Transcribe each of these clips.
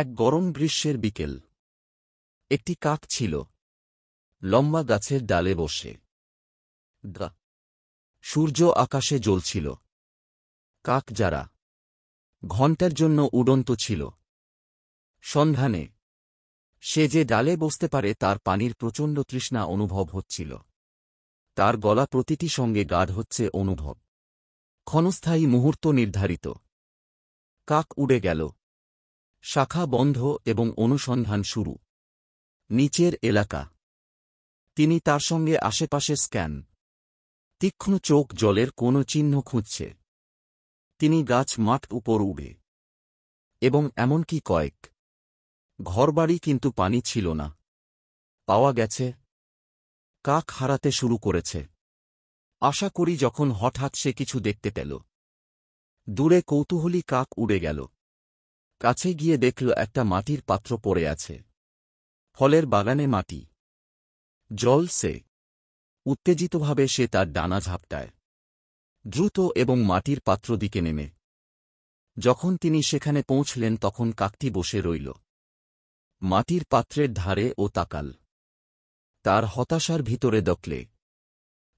এক গরম গ্রীষ্মের বিকেল একটি কাক ছিল লম্বা গাছের ডালে বসে সূর্য আকাশে জ্বলছিল কাক যারা ঘণ্টার জন্য উড়ন্ত ছিল সন্ধানে সে যে ডালে বসতে পারে তার পানির প্রচণ্ড তৃষ্ণা অনুভব হচ্ছিল তার গলা প্রতিটি সঙ্গে গাঢ় হচ্ছে অনুভব ক্ষণস্থায়ী মুহূর্ত নির্ধারিত কাক উড়ে গেল শাখা বন্ধ এবং অনুসন্ধান শুরু নিচের এলাকা তিনি তার সঙ্গে আশেপাশে স্ক্যান তীক্ষ্ণ চোখ জলের কোনো চিহ্ন খুঁজছে তিনি গাছ মাঠ উপর উবে এবং এমনকি কয়েক ঘরবাড়ি কিন্তু পানি ছিল না পাওয়া গেছে কাক হারাতে শুরু করেছে আশা করি যখন হঠাৎ সে কিছু দেখতে পেল দূরে কৌতূহলী কাক উড়ে গেল কাছে গিয়ে দেখল একটা মাটির পাত্র পড়ে আছে ফলের বাগানে মাটি জল সে উত্তেজিতভাবে সে তার ডানা ঝাপটায় দ্রুত এবং মাটির পাত্র দিকে নেমে যখন তিনি সেখানে পৌঁছলেন তখন কাকটি বসে রইল মাটির পাত্রের ধারে ও তাকাল তার হতাশার ভিতরে দকলে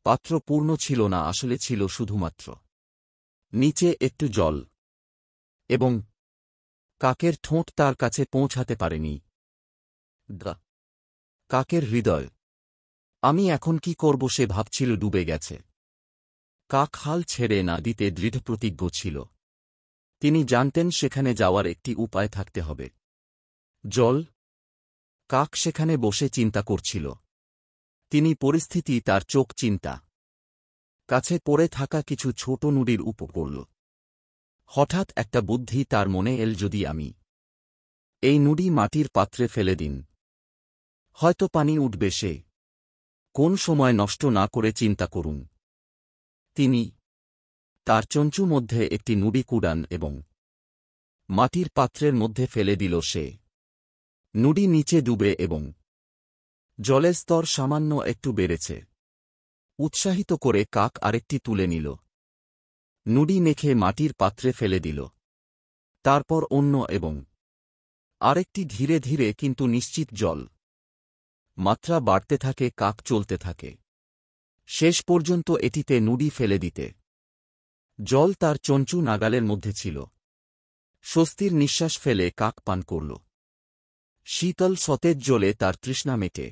পাত্র পূর্ণ ছিল না আসলে ছিল শুধুমাত্র নিচে একটু জল এবং কাকের ঠোঁট তার কাছে পৌঁছাতে পারেনি দা কাকের হৃদয় আমি এখন কি করব সে ভাবছিল ডুবে গেছে কাক হাল ছেড়ে না দিতে দৃঢ়প্রতিজ্ঞ ছিল তিনি জানতেন সেখানে যাওয়ার একটি উপায় থাকতে হবে জল কাক সেখানে বসে চিন্তা করছিল তিনি পরিস্থিতি তার চোখ চিন্তা কাছে পড়ে থাকা কিছু ছোট নুড়ির উপর করল হঠাৎ একটা বুদ্ধি তার মনে এল যদি আমি এই নুডি মাটির পাত্রে ফেলে দিন হয়তো পানি উঠবে সে কোন সময় নষ্ট না করে চিন্তা করুন তিনি তার চঞ্চু মধ্যে একটি নুডি কুড়ান এবং মাটির পাত্রের মধ্যে ফেলে দিল সে নুডি নিচে ডুবে এবং জলের স্তর সামান্য একটু বেড়েছে উৎসাহিত করে কাক আরেকটি তুলে নিল নুডি মেখে মাটির পাত্রে ফেলে দিল তারপর অন্য এবং আরেকটি ধীরে ধীরে কিন্তু নিশ্চিত জল মাত্রা বাড়তে থাকে কাক চলতে থাকে শেষ পর্যন্ত এটিতে নুডি ফেলে দিতে জল তার চঞ্চু নাগালের মধ্যে ছিল স্বস্তির নিঃশ্বাস ফেলে কাক পান করল শীতল সতেজ জলে তার তৃষ্ণা মেটে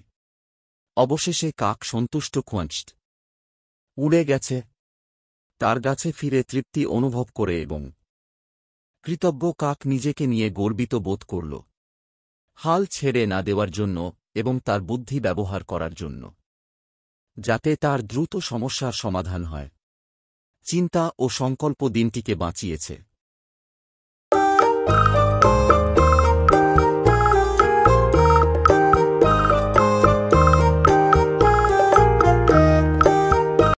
অবশেষে কাক সন্তুষ্ট খোঁঞ্চট উড়ে গেছে তার গাছে ফিরে তৃপ্তি অনুভব করে এবং কৃতজ্ঞ কাক নিজেকে নিয়ে গর্বিত বোধ করল হাল ছেড়ে না দেওয়ার জন্য এবং তার বুদ্ধি ব্যবহার করার জন্য যাতে তার দ্রুত সমস্যার সমাধান হয় চিন্তা ও সংকল্প দিনটিকে বাঁচিয়েছে